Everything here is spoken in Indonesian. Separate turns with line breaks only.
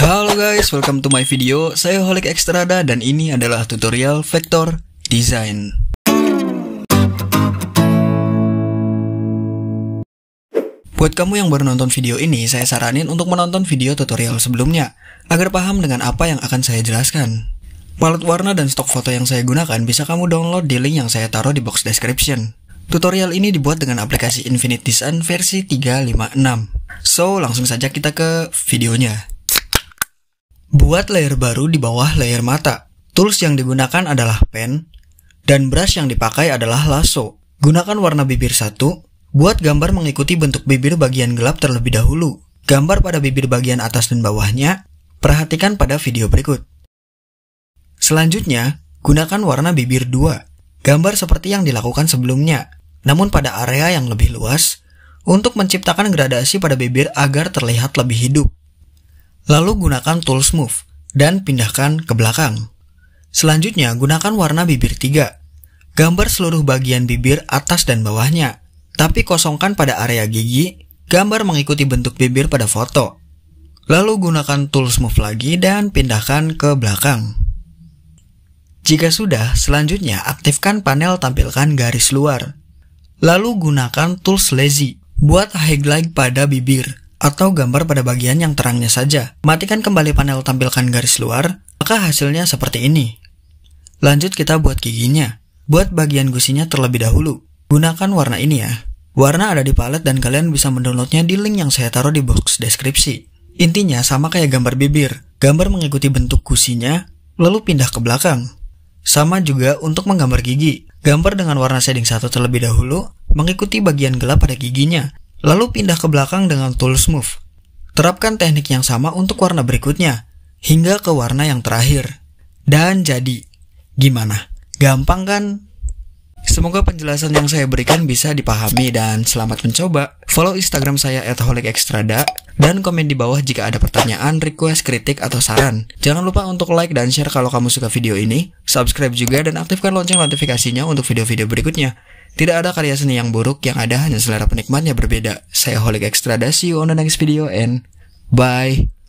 Halo guys, welcome to my video. Saya Holik Ekstrada dan ini adalah tutorial vektor design. Buat kamu yang baru nonton video ini, saya saranin untuk menonton video tutorial sebelumnya agar paham dengan apa yang akan saya jelaskan. Palet warna dan stok foto yang saya gunakan bisa kamu download di link yang saya taruh di box description. Tutorial ini dibuat dengan aplikasi Infinite Design versi 356. So, langsung saja kita ke videonya. Buat layer baru di bawah layer mata. Tools yang digunakan adalah pen, dan brush yang dipakai adalah lasso. Gunakan warna bibir satu, buat gambar mengikuti bentuk bibir bagian gelap terlebih dahulu. Gambar pada bibir bagian atas dan bawahnya, perhatikan pada video berikut. Selanjutnya, gunakan warna bibir 2, gambar seperti yang dilakukan sebelumnya, namun pada area yang lebih luas, untuk menciptakan gradasi pada bibir agar terlihat lebih hidup. Lalu gunakan tool smooth dan pindahkan ke belakang. Selanjutnya gunakan warna bibir 3. Gambar seluruh bagian bibir atas dan bawahnya, tapi kosongkan pada area gigi, gambar mengikuti bentuk bibir pada foto. Lalu gunakan tool smooth lagi dan pindahkan ke belakang. Jika sudah, selanjutnya aktifkan panel tampilkan garis luar. Lalu gunakan tools lazy buat highlight pada bibir atau gambar pada bagian yang terangnya saja. Matikan kembali panel tampilkan garis luar, maka hasilnya seperti ini. Lanjut kita buat giginya. Buat bagian gusinya terlebih dahulu. Gunakan warna ini ya. Warna ada di palet dan kalian bisa mendownloadnya di link yang saya taruh di box deskripsi. Intinya sama kayak gambar bibir. Gambar mengikuti bentuk gusinya, lalu pindah ke belakang. Sama juga untuk menggambar gigi. Gambar dengan warna shading satu terlebih dahulu, mengikuti bagian gelap pada giginya, Lalu pindah ke belakang dengan tool smooth. Terapkan teknik yang sama untuk warna berikutnya, hingga ke warna yang terakhir. Dan jadi, gimana? Gampang kan? Semoga penjelasan yang saya berikan bisa dipahami dan selamat mencoba. Follow Instagram saya @holicextrada. Dan komen di bawah jika ada pertanyaan, request, kritik, atau saran. Jangan lupa untuk like dan share kalau kamu suka video ini. Subscribe juga dan aktifkan lonceng notifikasinya untuk video-video berikutnya. Tidak ada karya seni yang buruk, yang ada hanya selera penikmatnya berbeda. Saya Holik Extra, see you on the next video and bye!